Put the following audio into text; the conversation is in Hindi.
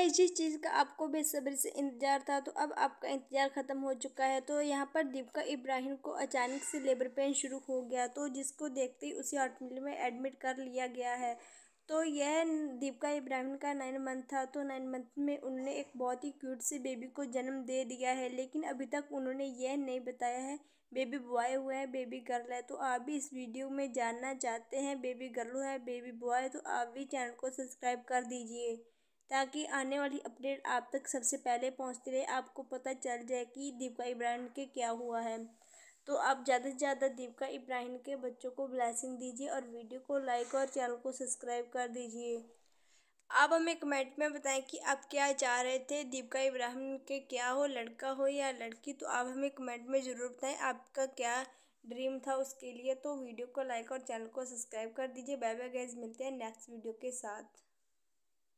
गाइस जिस चीज़ का आपको बेसब्री से इंतज़ार था तो अब आपका इंतज़ार ख़त्म हो चुका है तो यहाँ पर दीपिका इब्राहिम को अचानक से लेबर पेन शुरू हो गया तो जिसको देखते ही उसे हॉस्पिटल में एडमिट कर लिया गया है तो यह दीपिका इब्राहिम का नाइन मंथ था तो नाइन मंथ में उन्होंने एक बहुत ही क्यूट से बेबी को जन्म दे दिया है लेकिन अभी तक उन्होंने यह नहीं बताया है बेबी बॉय हुआ है बेबी गर्ल है तो आप भी इस वीडियो में जानना चाहते हैं बेबी गर्ल है बेबी बॉय तो आप भी चैनल को सब्सक्राइब कर दीजिए ताकि आने वाली अपडेट आप तक सबसे पहले पहुंचते रहे आपको पता चल जाए कि दीपिका इब्राहिम के क्या हुआ है तो आप ज़्यादा से ज़्यादा दीपिका इब्राहिम के बच्चों को ब्लैसिंग दीजिए और वीडियो को लाइक और चैनल को सब्सक्राइब कर दीजिए आप हमें कमेंट में बताएं कि आप क्या चाह रहे थे दीपिका इब्राहिम के क्या हो लड़का हो या लड़की तो आप हमें कमेंट में ज़रूर बताएं आपका क्या ड्रीम था उसके लिए तो वीडियो को लाइक और चैनल को सब्सक्राइब कर दीजिए बाय बाय गैस मिलते हैं नेक्स्ट वीडियो के साथ